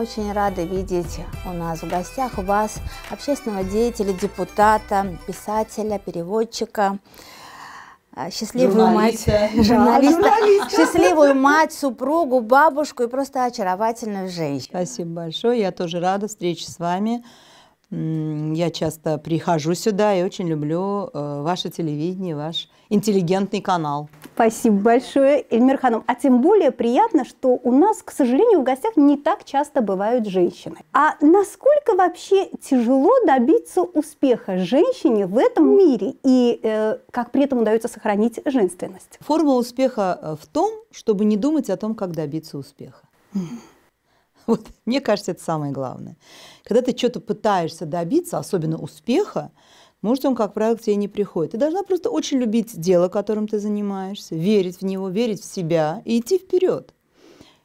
очень рада видеть у нас в гостях вас, общественного деятеля, депутата, писателя, переводчика, а, счастливую журналиста. мать, журналиста, журналиста, счастливую мать, супругу, бабушку и просто очаровательную женщину. Спасибо большое, я тоже рада встрече с вами. Я часто прихожу сюда и очень люблю э, ваше телевидение, ваш интеллигентный канал. Спасибо большое, Эльмир Ханум. А тем более приятно, что у нас, к сожалению, в гостях не так часто бывают женщины. А насколько вообще тяжело добиться успеха женщине в этом мире и э, как при этом удается сохранить женственность? Формула успеха э, в том, чтобы не думать о том, как добиться успеха. Вот, мне кажется, это самое главное. Когда ты что-то пытаешься добиться, особенно успеха, может, он, как правило, к тебе не приходит. Ты должна просто очень любить дело, которым ты занимаешься, верить в него, верить в себя и идти вперед.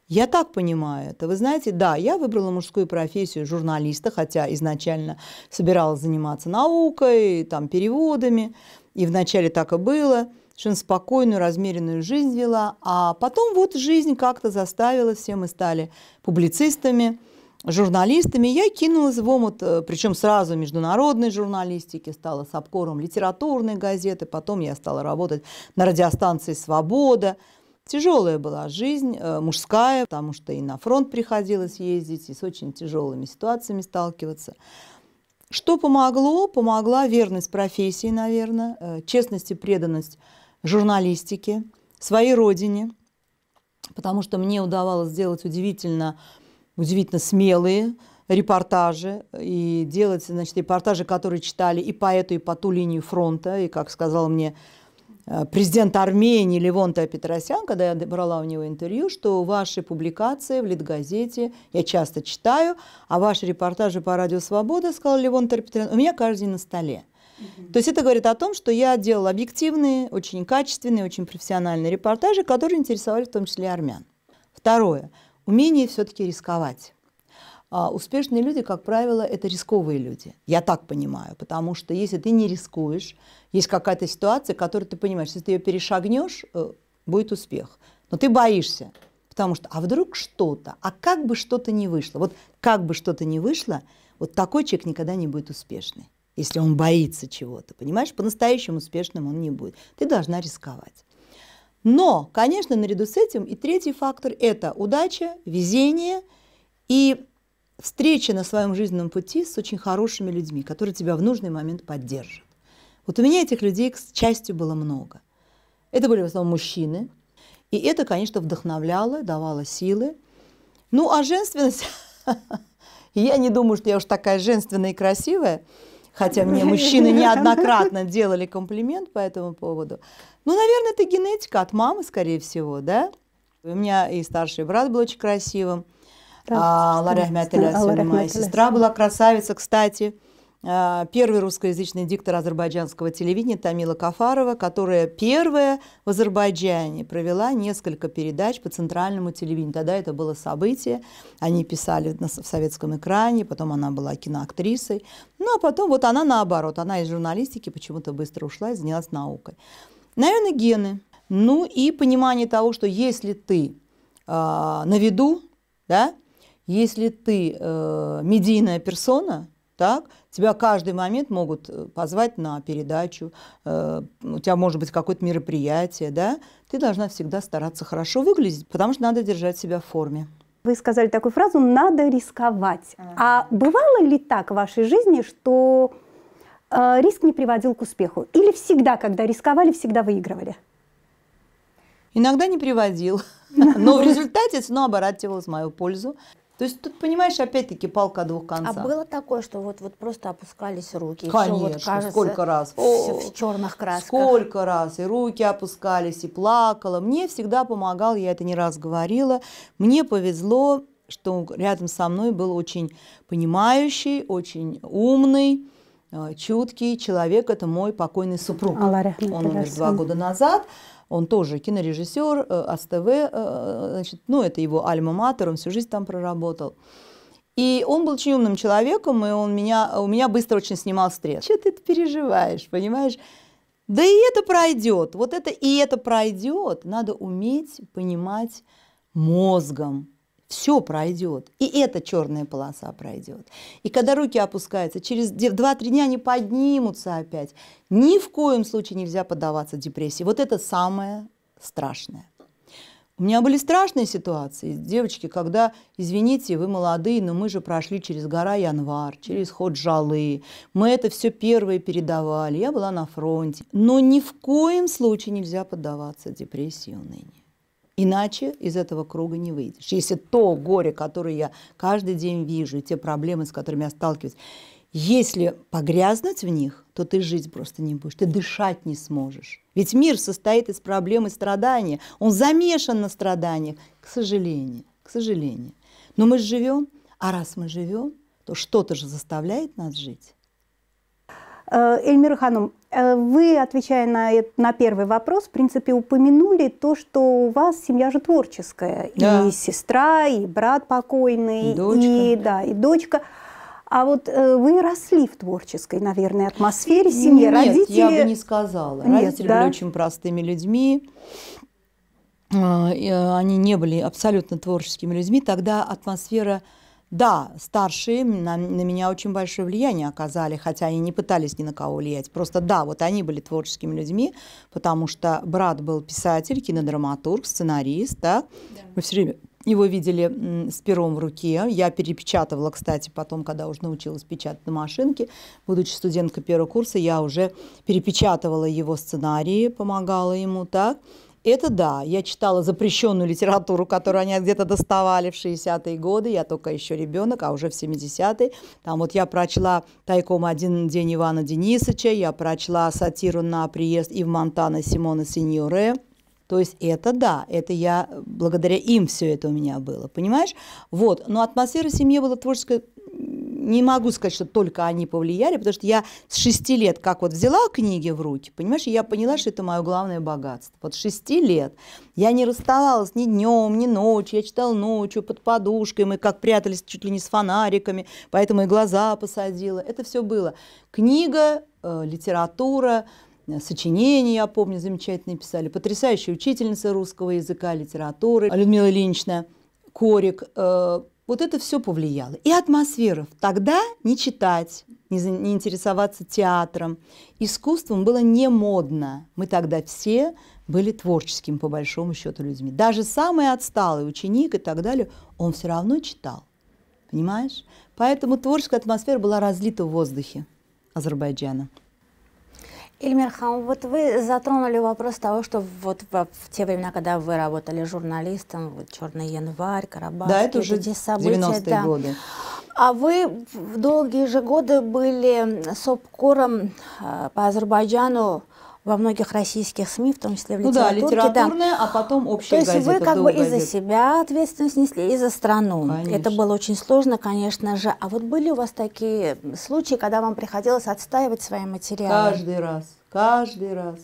Я так понимаю это. Вы знаете, да, я выбрала мужскую профессию журналиста, хотя изначально собиралась заниматься наукой, там, переводами, и вначале так и было – совершенно спокойную, размеренную жизнь вела. А потом вот жизнь как-то заставила, все мы стали публицистами, журналистами. Я кинулась в омут, э, причем сразу международной журналистики, стала с обкором литературной газеты, потом я стала работать на радиостанции «Свобода». Тяжелая была жизнь, э, мужская, потому что и на фронт приходилось ездить, и с очень тяжелыми ситуациями сталкиваться. Что помогло? Помогла верность профессии, наверное, э, честность и преданность журналистике, своей родине, потому что мне удавалось сделать удивительно, удивительно смелые репортажи и делать значит, репортажи, которые читали и по эту, и по ту линию фронта. И, как сказал мне э, президент Армении Левонта Петросян, когда я брала у него интервью, что ваши публикации в Литгазете я часто читаю, а ваши репортажи по Радио Свобода, сказал Левонта Петросян, у меня каждый день на столе. Угу. То есть это говорит о том, что я делала объективные, очень качественные, очень профессиональные репортажи, которые интересовали в том числе армян. Второе. Умение все-таки рисковать. А успешные люди, как правило, это рисковые люди. Я так понимаю, потому что если ты не рискуешь, есть какая-то ситуация, которую ты понимаешь, если ты ее перешагнешь, э, будет успех. Но ты боишься, потому что а вдруг что-то, а как бы что-то не вышло. Вот как бы что-то не вышло, вот такой человек никогда не будет успешный если он боится чего-то. Понимаешь, по-настоящему успешным он не будет. Ты должна рисковать. Но, конечно, наряду с этим и третий фактор – это удача, везение и встреча на своем жизненном пути с очень хорошими людьми, которые тебя в нужный момент поддержат. Вот у меня этих людей, к счастью, было много. Это были в основном мужчины, и это, конечно, вдохновляло, давало силы. Ну, а женственность... Я не думаю, что я уж такая женственная и красивая, хотя мне мужчины неоднократно делали комплимент по этому поводу. Ну, наверное, это генетика от мамы, скорее всего, да? У меня и старший брат был очень красивым. Да, а, Лара моя сестра была красавица, кстати. А, первый русскоязычный диктор азербайджанского телевидения Тамила Кафарова, которая первая в Азербайджане провела несколько передач по центральному телевидению. Тогда это было событие, они писали в советском экране, потом она была киноактрисой, ну а потом вот она наоборот, она из журналистики почему-то быстро ушла и занялась наукой. Наверное, гены. Ну и понимание того, что если ты э, на виду, да, если ты э, медийная персона, так? Тебя каждый момент могут э, позвать на передачу, э, у тебя может быть какое-то мероприятие, да? Ты должна всегда стараться хорошо выглядеть, потому что надо держать себя в форме. Вы сказали такую фразу «надо рисковать». А, бывало ли так в вашей жизни, что э, риск не приводил к успеху? Или всегда, когда рисковали, всегда выигрывали? Иногда не приводил, но в результате снова оборачивалось в мою пользу. То есть тут, понимаешь, опять-таки палка о двух а концах. А было такое, что вот, вот просто опускались руки? Конечно, вот кажется, сколько раз. Все в черных красках. Сколько раз. И руки опускались, и плакала. Мне всегда помогал, я это не раз говорила. Мне повезло, что рядом со мной был очень понимающий, очень умный, э, чуткий человек. Это мой покойный супруг. Аларя. Он умер два года назад. Он тоже кинорежиссер, э, АСТВ, э, значит, ну, это его альма-матер, он всю жизнь там проработал. И он был очень умным человеком, и он меня, у меня быстро очень снимал стресс. Что ты это переживаешь, понимаешь? Да и это пройдет, вот это и это пройдет. Надо уметь понимать мозгом, все пройдет. И эта черная полоса пройдет. И когда руки опускаются, через 2-3 дня они поднимутся опять. Ни в коем случае нельзя поддаваться депрессии. Вот это самое страшное. У меня были страшные ситуации, девочки, когда, извините, вы молодые, но мы же прошли через гора Январ, через ход Жалы, мы это все первые передавали, я была на фронте. Но ни в коем случае нельзя поддаваться депрессии и унынию. Иначе из этого круга не выйдешь. Если то горе, которое я каждый день вижу, и те проблемы, с которыми я сталкиваюсь, если погрязнуть в них, то ты жить просто не будешь, ты дышать не сможешь. Ведь мир состоит из проблем и страданий, он замешан на страданиях, к сожалению, к сожалению. Но мы живем, а раз мы живем, то что-то же заставляет нас жить. Э, Эльмира Ханом, э, вы, отвечая на, на первый вопрос, в принципе, упомянули то, что у вас семья же творческая. Да. И сестра, и брат покойный, и дочка. И, да, и дочка. А вот э, вы росли в творческой, наверное, атмосфере семьи. Нет, Родители... я бы не сказала. Нет, Родители да? были очень простыми людьми. А, э, они не были абсолютно творческими людьми. Тогда атмосфера да, старшие на, на меня очень большое влияние оказали, хотя они не пытались ни на кого влиять. Просто да, вот они были творческими людьми, потому что брат был писатель, кинодраматург, сценарист, да. да. Мы все время его видели с пером в руке. Я перепечатывала, кстати, потом, когда уже научилась печатать на машинке, будучи студенткой первого курса, я уже перепечатывала его сценарии, помогала ему так. Да? Это да, я читала запрещенную литературу, которую они где-то доставали в 60-е годы, я только еще ребенок, а уже в 70-е. Там вот я прочла тайком один день Ивана Денисовича, я прочла сатиру на приезд и в Монтана Симона Синьоре. То есть это да, это я, э, благодаря им все это у меня было, понимаешь? Вот, но атмосфера в семье была творческая не могу сказать, что только они повлияли, потому что я с шести лет как вот взяла книги в руки, понимаешь, я поняла, что это мое главное богатство. Вот шести лет я не расставалась ни днем, ни ночью, я читала ночью под подушкой, мы как прятались чуть ли не с фонариками, поэтому и глаза посадила. Это все было. Книга, э, литература, э, сочинения, я помню, замечательные писали, потрясающая учительница русского языка, литературы, Людмила Ильинична Корик, э, вот это все повлияло. И атмосфера. Тогда не читать, не, не интересоваться театром. Искусством было не модно. Мы тогда все были творческими, по большому счету, людьми. Даже самый отсталый ученик и так далее, он все равно читал. Понимаешь? Поэтому творческая атмосфера была разлита в воздухе Азербайджана. Ильмир Хам, вот вы затронули вопрос того, что вот в, те времена, когда вы работали журналистом, вот «Черный январь», «Карабах», да, это уже эти события, 90-е да. годы. А вы в долгие же годы были сопкором э, по Азербайджану во многих российских СМИ, в том числе в литературке. Ну да, литературная, да. а потом общая То есть вы как бы и за себя ответственность несли, и за страну. Конечно. Это было очень сложно, конечно же. А вот были у вас такие случаи, когда вам приходилось отстаивать свои материалы? Каждый раз, каждый раз.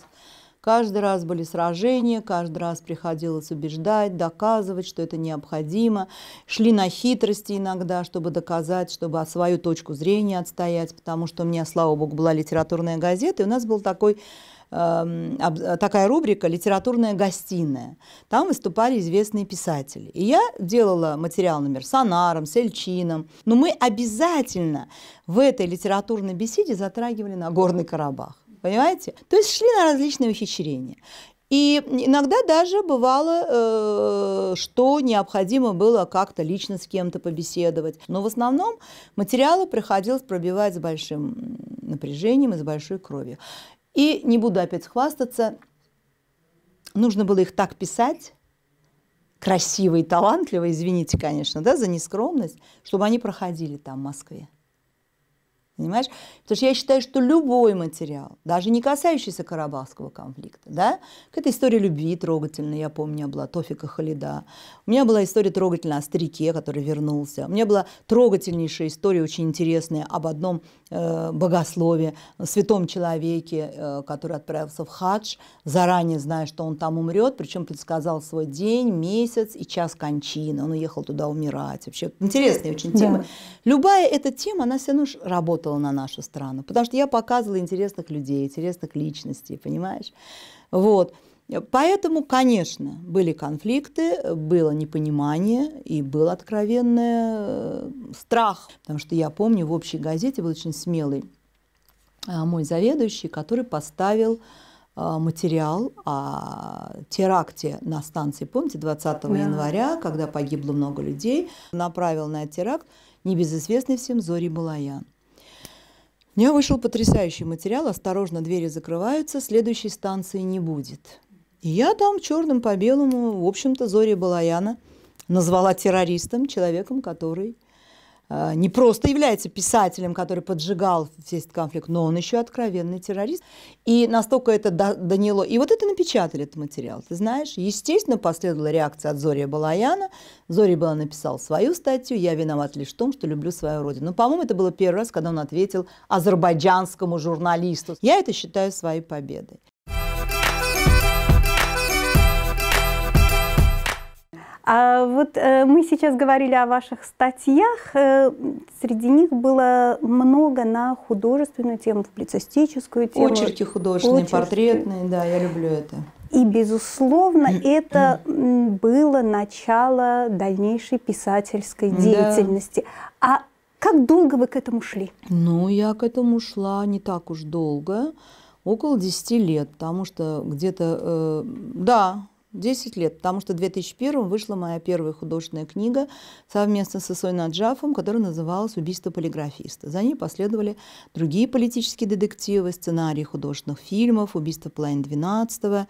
Каждый раз были сражения, каждый раз приходилось убеждать, доказывать, что это необходимо. Шли на хитрости иногда, чтобы доказать, чтобы свою точку зрения отстоять, потому что у меня, слава богу, была литературная газета, и у нас был такой Эм, э, такая рубрика «Литературная гостиная». Там выступали известные писатели. И я делала материал, например, с Анаром, с Эльчином. Но мы обязательно в этой литературной беседе затрагивали Нагорный Карабах. Понимаете? То есть шли на различные ухищрения. И иногда даже бывало, э, что необходимо было как-то лично с кем-то побеседовать. Но в основном материалы приходилось пробивать с большим напряжением и с большой кровью. И не буду опять хвастаться, нужно было их так писать, красиво и талантливо, извините, конечно, да, за нескромность, чтобы они проходили там в Москве. Понимаешь? Потому что я считаю, что любой материал, даже не касающийся Карабахского конфликта, да, какая-то история любви трогательная, я помню, была Тофика Халида, у меня была история трогательная о старике, который вернулся, у меня была трогательнейшая история, очень интересная, об одном э, богослове, святом человеке, э, который отправился в хадж, заранее зная, что он там умрет, причем предсказал свой день, месяц и час кончины, он уехал туда умирать. Вообще интересная очень тема. Да. Любая эта тема, она все равно работает работала на нашу страну, потому что я показывала интересных людей, интересных личностей, понимаешь? Вот. Поэтому, конечно, были конфликты, было непонимание и был откровенный э, страх. Потому что я помню, в общей газете был очень смелый э, мой заведующий, который поставил э, материал о теракте на станции, помните, 20 января, когда погибло много людей, направил на этот теракт небезызвестный всем Зори Балаян. У вышел потрясающий материал «Осторожно, двери закрываются, следующей станции не будет». И я там черным по белому, в общем-то, Зори Балаяна назвала террористом, человеком, который а, не просто является писателем, который поджигал весь этот конфликт, но он еще откровенный террорист. И настолько это доняло. И вот это напечатали, этот материал, ты знаешь. Естественно, последовала реакция от Зория Балаяна. Зори Балаян написал свою статью «Я виноват лишь в том, что люблю свою родину». Но, по-моему, это было первый раз, когда он ответил азербайджанскому журналисту. Я это считаю своей победой. А вот э, мы сейчас говорили о ваших статьях. Э, среди них было много на художественную тему, публицистическую тему. Очерки художественные, очерки. портретные, да, я люблю это. И, безусловно, это было начало дальнейшей писательской деятельности. Да. А как долго вы к этому шли? Ну, я к этому шла не так уж долго, около 10 лет, потому что где-то, э, да, 10 лет, потому что в 2001 вышла моя первая художественная книга совместно со Исой Наджафом, которая называлась «Убийство полиграфиста». За ней последовали другие политические детективы, сценарии художественных фильмов, «Убийство половины 12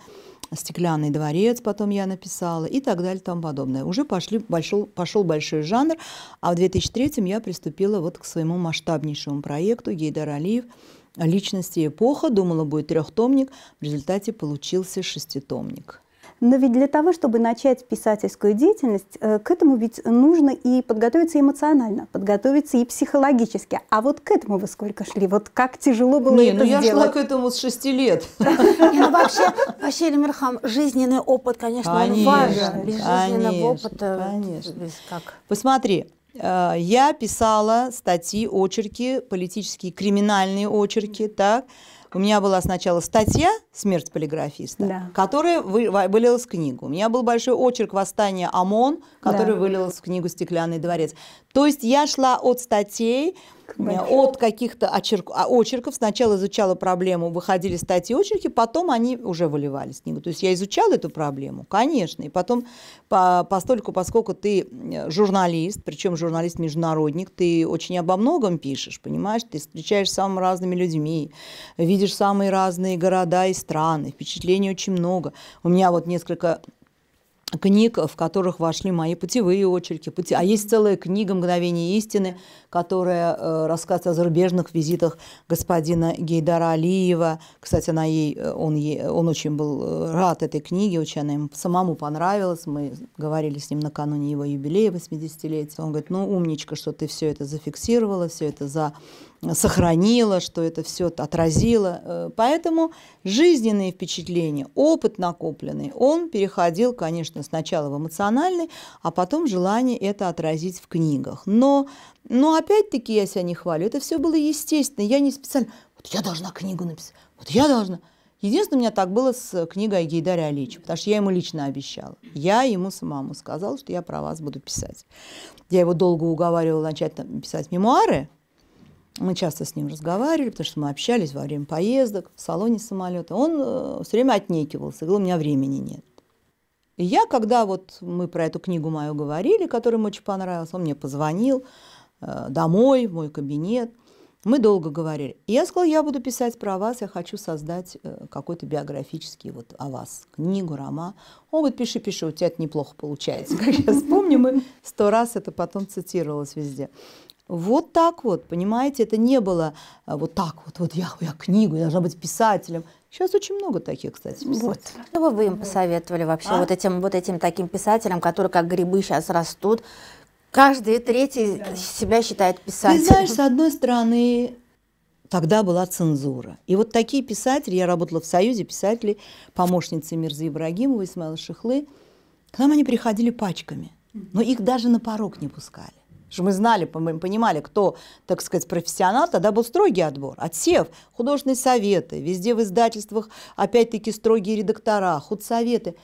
«Стеклянный дворец» потом я написала и так далее и тому подобное. Уже пошли, большой пошел большой жанр, а в 2003 я приступила вот к своему масштабнейшему проекту «Гейдар Алиев», личности эпоха, думала, будет трехтомник, в результате получился шеститомник. Но ведь для того, чтобы начать писательскую деятельность, э, к этому ведь нужно и подготовиться эмоционально, подготовиться и психологически. А вот к этому вы сколько шли? Вот как тяжело было Не, это ну я шла к этому с шести лет. Ну вообще, вообще, Эльмирхам, жизненный опыт, конечно, он важен. Без жизненного опыта. Конечно. Посмотри, э, я писала статьи, очерки, политические, криминальные очерки, так, у меня была сначала статья «Смерть полиграфиста», да. которая вы, вылилась в книгу. У меня был большой очерк «Восстание ОМОН», который да. вылилось в книгу «Стеклянный дворец». То есть я шла от статей, от каких-то очерк... А, очерков. Сначала изучала проблему, выходили статьи очерки, потом они уже выливались в книгу. То есть я изучала эту проблему, конечно. И потом, по, постольку, поскольку ты э, журналист, причем журналист-международник, ты очень обо многом пишешь, понимаешь? Ты встречаешь самыми разными людьми, видишь самые разные города и страны, впечатлений очень много. У меня вот несколько книг, в которых вошли мои путевые очерки. Пути... А есть целая книга «Мгновение истины», которая э, рассказывает о зарубежных визитах господина Гейдара Алиева. Кстати, она ей, э, он, ей, он очень был э, рад этой книге, очень она им самому понравилась. Мы говорили с ним накануне его юбилея 80-летия. Он говорит, ну, умничка, что ты все это зафиксировала, все это за сохранила, что это все отразило. Э, поэтому жизненные впечатления, опыт накопленный, он переходил, конечно, сначала в эмоциональный, а потом желание это отразить в книгах. Но, но опять-таки я себя не хвалю, это все было естественно. Я не специально, вот я должна книгу написать, вот я должна. Единственное, у меня так было с книгой Гейдаря Алича, потому что я ему лично обещала. Я ему самому сказала, что я про вас буду писать. Я его долго уговаривала начать писать мемуары, мы часто с ним разговаривали, потому что мы общались во время поездок, в салоне самолета. Он э, все время отнекивался, говорил, у меня времени нет. И я, когда вот мы про эту книгу мою говорили, которая ему очень понравилась, он мне позвонил э, домой, в мой кабинет. Мы долго говорили. И я сказала, я буду писать про вас, я хочу создать э, какой-то биографический вот о вас, книгу, роман. Он говорит, пиши, пиши, у тебя это неплохо получается. Как я вспомню, мы сто раз это потом цитировалось везде. Вот так вот, понимаете, это не было э, вот так вот, вот я, я книгу, я должна быть писателем. Сейчас очень много таких, кстати, писателей. Вот. Что бы вы им посоветовали вообще, а? вот, этим, вот этим таким писателям, которые как грибы сейчас растут, каждый третий да. себя считает писателем? Ты знаешь, с одной стороны, тогда была цензура. И вот такие писатели, я работала в Союзе писателей, помощницы Мирзы Ибрагимова, Исмаила Шихлы, к нам они приходили пачками, но их даже на порог не пускали что мы знали, мы понимали, кто, так сказать, профессионал, тогда был строгий отбор, отсев, художественные советы, везде в издательствах, опять-таки, строгие редактора, худсоветы,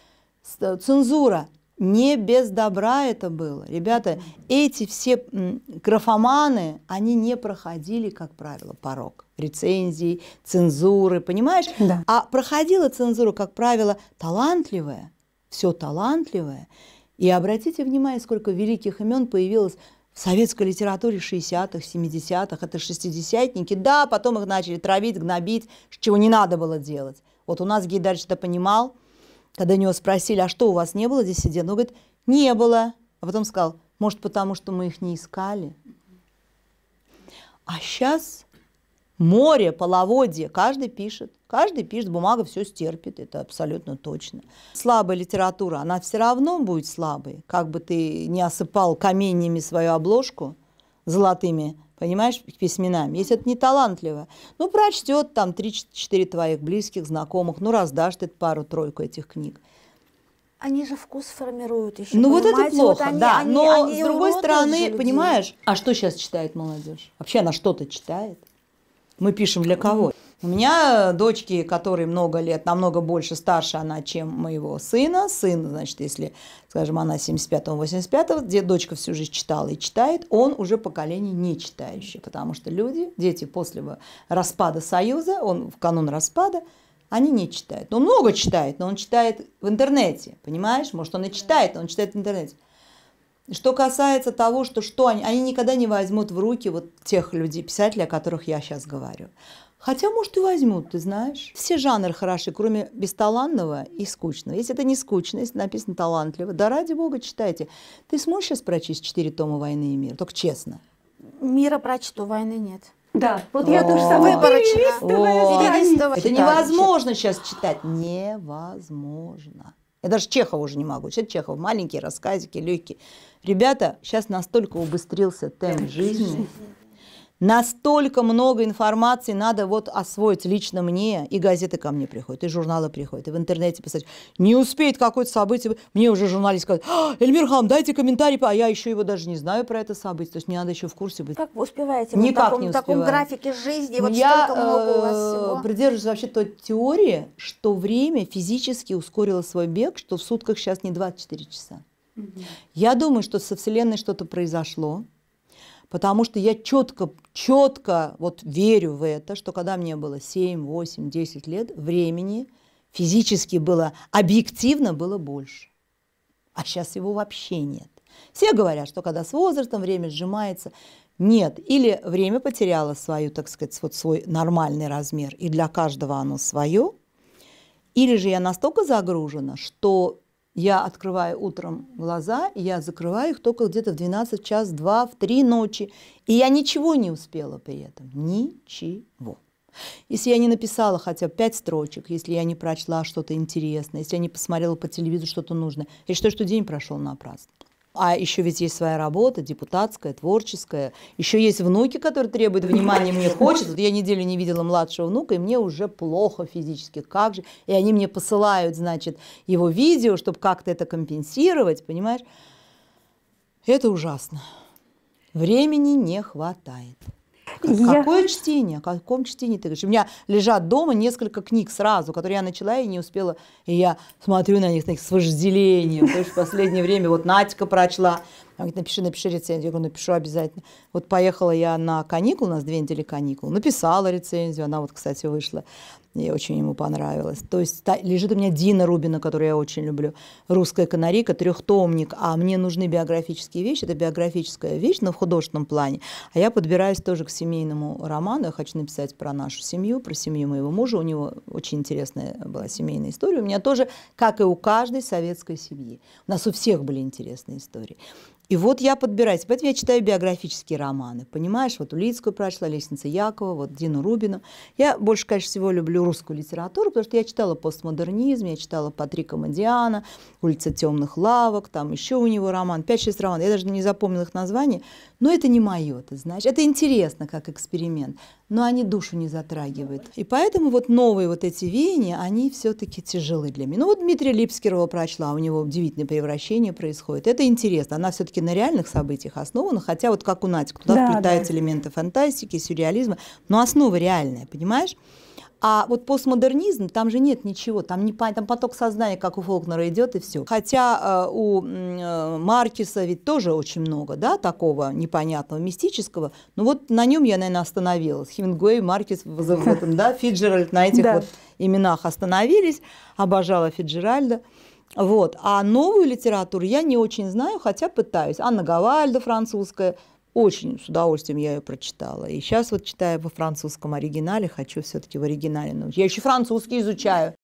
э, цензура. Не без добра это было. Ребята, эти все графоманы, они не проходили, как правило, порог рецензий, цензуры, понимаешь? Да. А проходила цензура, как правило, талантливая, все талантливая, И обратите внимание, сколько великих имен появилось советской литературе 60-х, 70-х, это шестидесятники, да, потом их начали травить, гнобить, чего не надо было делать. Вот у нас гид дальше это понимал, когда у него спросили, а что у вас не было диссидентов? Он говорит, не было. А потом сказал, может, потому что мы их не искали? А сейчас море, половодье, каждый пишет. Каждый пишет, бумага все стерпит, это абсолютно точно. Слабая литература, она все равно будет слабой, как бы ты не осыпал каменьями свою обложку золотыми, понимаешь, письменами, если это не талантливо. Ну, прочтет там 3-4 твоих близких, знакомых, ну, раздашь ты пару-тройку этих книг. Они же вкус формируют еще. Ну понимаете? вот это плохо, вот они, да. Они, но они с другой стороны, понимаешь, а что сейчас читает молодежь? Вообще она что-то читает? Мы пишем для кого? У меня дочки, которые много лет, намного больше старше она, чем моего сына. Сын, значит, если, скажем, она 75-го, 85-го, где дочка всю жизнь читала и читает, он уже поколение не читающее, потому что люди, дети после распада Союза, он в канун распада, они не читают. Он много читает, но он читает в интернете, понимаешь? Может, он и читает, но он читает в интернете. Что касается того, что, что они, они никогда не возьмут в руки вот тех людей, писателей, о которых я сейчас говорю. Хотя, может, и возьмут, ты знаешь. Все жанры хороши, кроме бесталанного и скучного. Если это не скучно, если написано талантливо, да ради бога читайте. Ты сможешь сейчас прочесть четыре тома «Войны и мир»? Только честно. Мира прочту, войны нет. Да, вот я тоже самое перелистываю. Это невозможно сейчас читать. Невозможно. Я даже Чехова уже не могу. Сейчас Чехов маленькие рассказики, легкие. Ребята, сейчас настолько убыстрился темп жизни. Настолько много информации надо вот освоить лично мне. И газеты ко мне приходят, и журналы приходят, и в интернете писать. Не успеет какое-то событие. Мне уже журналист говорит, «А, Эльмир Хам, дайте комментарий. А я еще его даже не знаю про это событие. То есть мне надо еще в курсе быть. Как вы успеваете? Никак в таком, не успеваю. В таком графике жизни. Вот я много у вас э, всего. придерживаюсь вообще той теории, что время физически ускорило свой бег, что в сутках сейчас не 24 часа. Угу. Я думаю, что со Вселенной что-то произошло потому что я четко, четко вот верю в это, что когда мне было 7, 8, 10 лет, времени физически было, объективно было больше. А сейчас его вообще нет. Все говорят, что когда с возрастом время сжимается, нет, или время потеряло свою, так сказать, вот свой нормальный размер, и для каждого оно свое, или же я настолько загружена, что я открываю утром глаза, и я закрываю их только где-то в 12 час, 2, в 3 ночи. И я ничего не успела при этом. Ничего. Если я не написала хотя бы пять строчек, если я не прочла что-то интересное, если я не посмотрела по телевизору что-то нужное, я считаю, что день прошел напрасно. А еще ведь есть своя работа, депутатская, творческая. Еще есть внуки, которые требуют внимания, мне хочется. Вот я неделю не видела младшего внука, и мне уже плохо физически. Как же? И они мне посылают, значит, его видео, чтобы как-то это компенсировать, понимаешь? Это ужасно. Времени не хватает. Я... Какое чтение? О каком чтении ты говоришь? У меня лежат дома несколько книг сразу, которые я начала и не успела. И я смотрю на них, на них с вожделением. То есть в последнее время вот Натика прочла. Она говорит, напиши, напиши рецензию. Я говорю, напишу обязательно. Вот поехала я на каникул, у нас две недели каникул. Написала рецензию, она вот, кстати, вышла и очень ему понравилось. То есть та, лежит у меня Дина Рубина, которую я очень люблю, «Русская канарейка», трехтомник, а мне нужны биографические вещи, это биографическая вещь, но в художественном плане. А я подбираюсь тоже к семейному роману, я хочу написать про нашу семью, про семью моего мужа, у него очень интересная была семейная история, у меня тоже, как и у каждой советской семьи. У нас у всех были интересные истории. И вот я подбираюсь. Поэтому я читаю биографические романы. Понимаешь, вот Улицкую прочла, Лестница Якова, вот Дину Рубину. Я больше, конечно, всего люблю русскую литературу, потому что я читала постмодернизм, я читала Патрика Мадиана, Улица темных лавок, там еще у него роман, 5-6 романов. Я даже не запомнила их название, но это не мое, ты знаешь. Это интересно как эксперимент, но они душу не затрагивают. И поэтому вот новые вот эти веяния, они все-таки тяжелы для меня. Ну вот Дмитрия Липскирова прочла, у него удивительное превращение происходит. Это интересно. Она все-таки на реальных событиях основана, хотя вот как у Натик, туда да, вплетаются да. элементы фантастики, сюрреализма, но основа реальная, понимаешь? А вот постмодернизм, там же нет ничего, там, не, там поток сознания, как у Фолкнера, идет и все. Хотя э, у э, Маркиса ведь тоже очень много да, такого непонятного, мистического. Ну вот на нем я, наверное, остановилась. Хемингуэй, Маркис, да, Фиджеральд на этих вот именах остановились. Обожала Фиджеральда. Вот. А новую литературу я не очень знаю, хотя пытаюсь. Анна Гавальда французская, очень с удовольствием я ее прочитала. И сейчас вот читаю во французском оригинале, хочу все-таки в оригинале научиться. Я еще французский изучаю.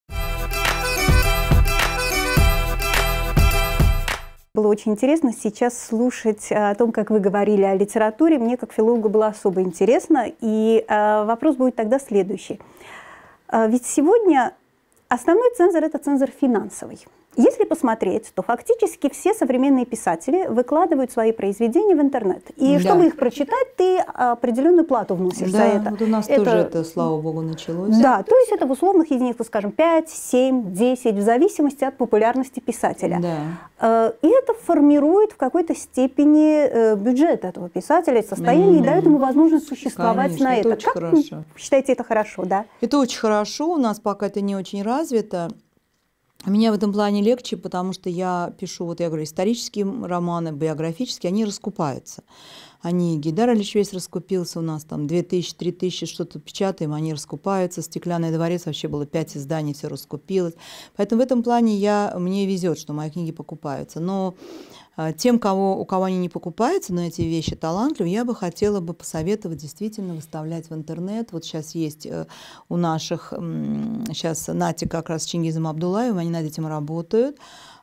Было очень интересно сейчас слушать э, о том, как вы говорили о литературе. Мне, как филологу, было особо интересно. И э, вопрос будет тогда следующий. Э, ведь сегодня основной цензор – это цензор финансовый. Если посмотреть, то фактически все современные писатели выкладывают свои произведения в интернет. И да. чтобы их прочитать, ты определенную плату вносишь да, за это. Вот у нас это... тоже это, слава богу, началось. Да, то есть это в условных единицах, скажем, 5, 7, 10, в зависимости от популярности писателя. Да. Э, и это формирует в какой-то степени э, бюджет этого писателя, состояние, mm-hmm. и дает ему возможность существовать Конечно, на это. это. Очень как хорошо. Считаете это хорошо, да? Это очень хорошо. У нас пока это не очень развито. Меня в этом плане легче, потому что я пишу, вот я говорю, исторические романы, биографические, они раскупаются. Они, Гидар Ильич весь раскупился у нас, там 2000, 3000, что-то печатаем, они раскупаются. «Стеклянный дворец» вообще было пять изданий, все раскупилось. Поэтому в этом плане я, мне везет, что мои книги покупаются. Но а, тем, кого, у кого они не покупаются, но эти вещи талантливые, я бы хотела бы посоветовать действительно выставлять в интернет. Вот сейчас есть э, у наших, сейчас Нати как раз с Чингизом Абдулаевым, они над этим работают.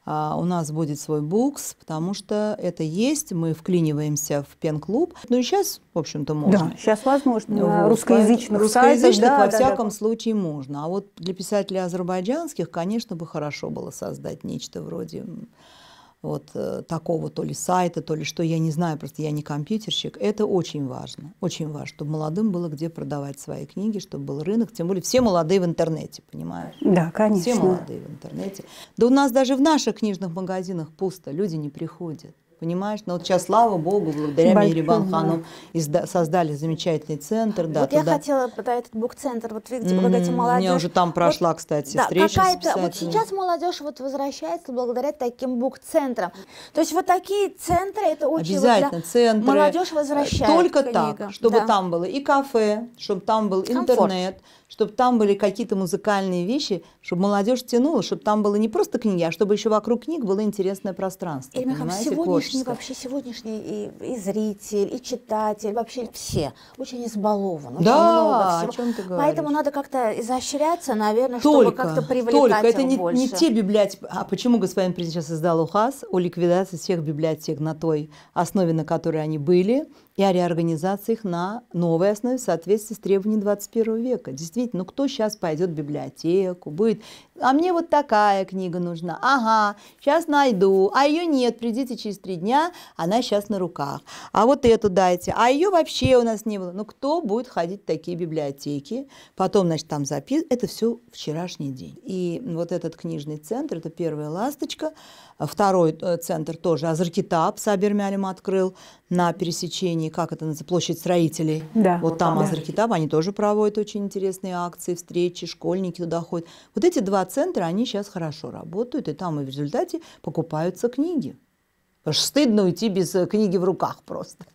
А, у нас будет свой букс, потому что это есть, мы вклиниваемся в пен-клуб. Ну и сейчас, в общем-то, можно. Да, сейчас возможно, вот. русскоязычных Русскоязычных, сайтах, да, во да, всяком да. случае, можно. А вот для писателей азербайджанских, конечно, бы хорошо было создать нечто вроде вот э, такого то ли сайта, то ли что, я не знаю, просто я не компьютерщик. Это очень важно, очень важно, чтобы молодым было где продавать свои книги, чтобы был рынок, тем более все молодые в интернете, понимаешь? Да, конечно. Все молодые в интернете. Да у нас даже в наших книжных магазинах пусто, люди не приходят. Понимаешь? Но ну, вот сейчас, слава богу, благодаря Большое, Мирибан Хану да. создали замечательный центр. Да, вот туда. я хотела, да, этот бук-центр, вот видите, благодаря mm-hmm. молодежи. Я уже там прошла, вот, кстати, да, встреча с Вот сейчас молодежь вот возвращается благодаря таким бук-центрам. То есть вот такие центры, это очень... Обязательно, вот центры. Молодежь возвращается. Только книга. так, чтобы да. там было и кафе, чтобы там был Комфорт. интернет, чтобы там были какие-то музыкальные вещи, чтобы молодежь тянула, чтобы там было не просто книги, а чтобы еще вокруг книг было интересное пространство. Эльмихан, сегодняшний сегодняшний, вообще сегодняшний и, и зритель, и читатель, вообще все очень избалован. Очень да, много о чем ты говоришь. Поэтому надо как-то изощряться, наверное, только, чтобы как-то привлекать Только, это не, больше. не те библиотеки. А почему господин президент сейчас издал УХАС о ликвидации всех библиотек на той основе, на которой они были, и о реорганизации их на новой основе в соответствии с требованиями 21 века. Действительно, ну кто сейчас пойдет в библиотеку, будет, а мне вот такая книга нужна, ага, сейчас найду, а ее нет, придите через три дня, она сейчас на руках, а вот эту дайте, а ее вообще у нас не было. Ну кто будет ходить в такие библиотеки, потом, значит, там запис, это все вчерашний день. И вот этот книжный центр, это первая ласточка, второй э, центр тоже Азаркитап Сабермялем открыл на пересечении направлении, как это называется, площадь строителей. Да. Вот там да. Азархитаб, они тоже проводят очень интересные акции, встречи, школьники туда ходят. Вот эти два центра, они сейчас хорошо работают, и там и в результате покупаются книги. Потому что стыдно уйти без э, книги в руках просто.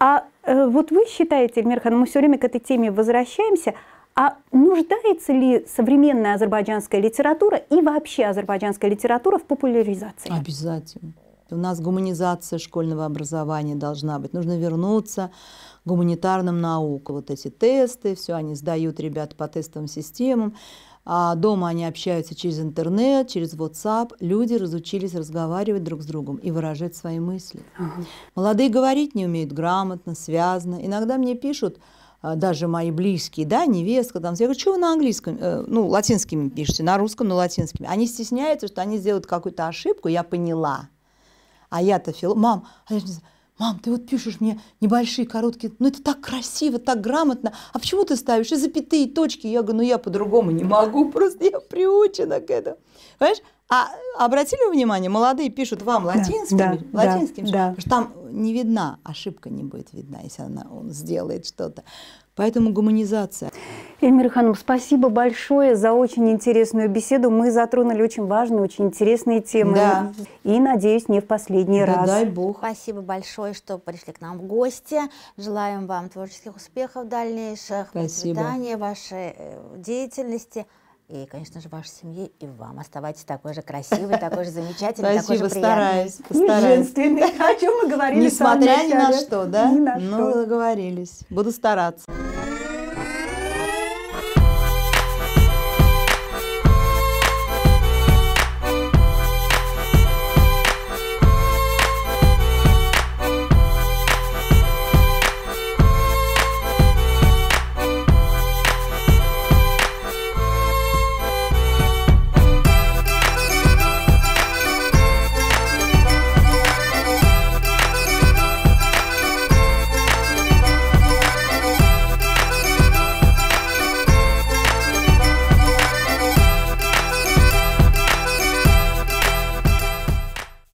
А э, вот вы считаете, Эльмирхан, ну мы все время к этой теме возвращаемся, а нуждается ли современная азербайджанская литература и вообще азербайджанская литература в популяризации? Обязательно. У нас гуманизация школьного образования должна быть. Нужно вернуться к гуманитарным наукам. Вот эти тесты, все они сдают ребят по тестовым системам. А дома они общаются через интернет, через WhatsApp. Люди разучились разговаривать друг с другом и выражать свои мысли. Угу. Молодые говорить не умеют грамотно, связно. Иногда мне пишут, э, даже мои близкие, да, невестка, там, я говорю, что вы на английском, э, ну, латинскими пишете, на русском, но латинскими. Они стесняются, что они сделают какую-то ошибку, я поняла. А я-то фил... Мам, а мам, ты вот пишешь мне небольшие, короткие, ну это так красиво, так грамотно, а почему ты ставишь и запятые, и точки? Я говорю, ну я по-другому не могу, просто я приучена к этому. Понимаешь? А обратили вы внимание, молодые пишут вам латинским, да, латинским да, да. потому что там не видна, ошибка не будет видна, если она, он сделает что-то. Поэтому гуманизация. Эльмира Ханум, спасибо большое за очень интересную беседу. Мы затронули очень важные, очень интересные темы. Да. И, надеюсь, не в последний да, раз. дай Бог. Спасибо большое, что пришли к нам в гости. Желаем вам творческих успехов дальнейших, спасибо. процветания вашей э, деятельности. И, конечно же, вашей семье и вам. Оставайтесь такой же красивой, такой же замечательной, такой же приятной. стараюсь, постараюсь. о чем мы говорили Несмотря ни на что, да? Ни на ну, что. Ну, договорились. Буду стараться.